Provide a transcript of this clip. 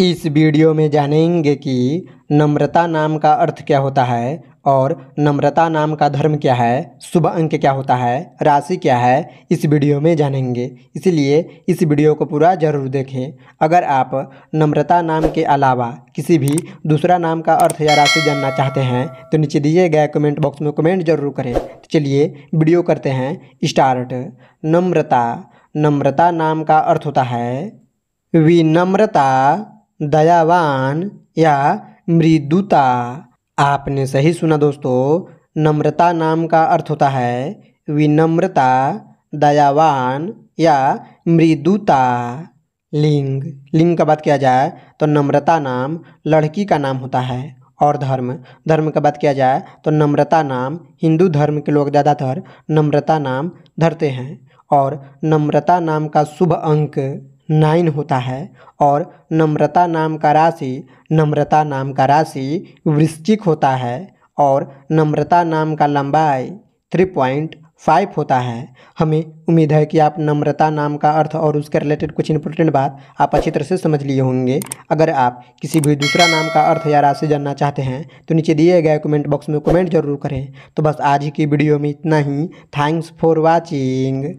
इस वीडियो में जानेंगे कि नम्रता नाम का अर्थ क्या होता है और नम्रता नाम का धर्म क्या है शुभ अंक क्या होता है राशि क्या है इस वीडियो में जानेंगे इसलिए इस वीडियो को पूरा जरूर देखें अगर आप नम्रता नाम के अलावा किसी भी दूसरा नाम का अर्थ या राशि जानना चाहते हैं तो नीचे दिए गए कमेंट बॉक्स में कमेंट जरूर करें तो चलिए वीडियो करते हैं स्टार्ट नम्रता नम्रता नाम का अर्थ होता है विनम्रता दयावान या मृदुता आपने सही सुना दोस्तों नम्रता नाम का अर्थ होता है विनम्रता दयावान या मृदुता लिंग लिंग का बात किया जाए तो नम्रता नाम लड़की का नाम होता है और धर्म धर्म का बात किया जाए तो नम्रता नाम हिंदू धर्म के लोग ज़्यादातर नम्रता नाम धरते हैं और नम्रता नाम का शुभ अंक नाइन होता है और नम्रता नाम का राशि नम्रता नाम का राशि वृश्चिक होता है और नम्रता नाम का लंबाई थ्री पॉइंट फाइव होता है हमें उम्मीद है कि आप नम्रता नाम का अर्थ और उसके रिलेटेड कुछ इंपॉर्टेंट बात आप अच्छी तरह से समझ लिए होंगे अगर आप किसी भी दूसरा नाम का अर्थ या राशि जानना चाहते हैं तो नीचे दिए गए कमेंट बॉक्स में कमेंट जरूर करें तो बस आज ही की वीडियो में इतना ही थैंक्स फॉर वॉचिंग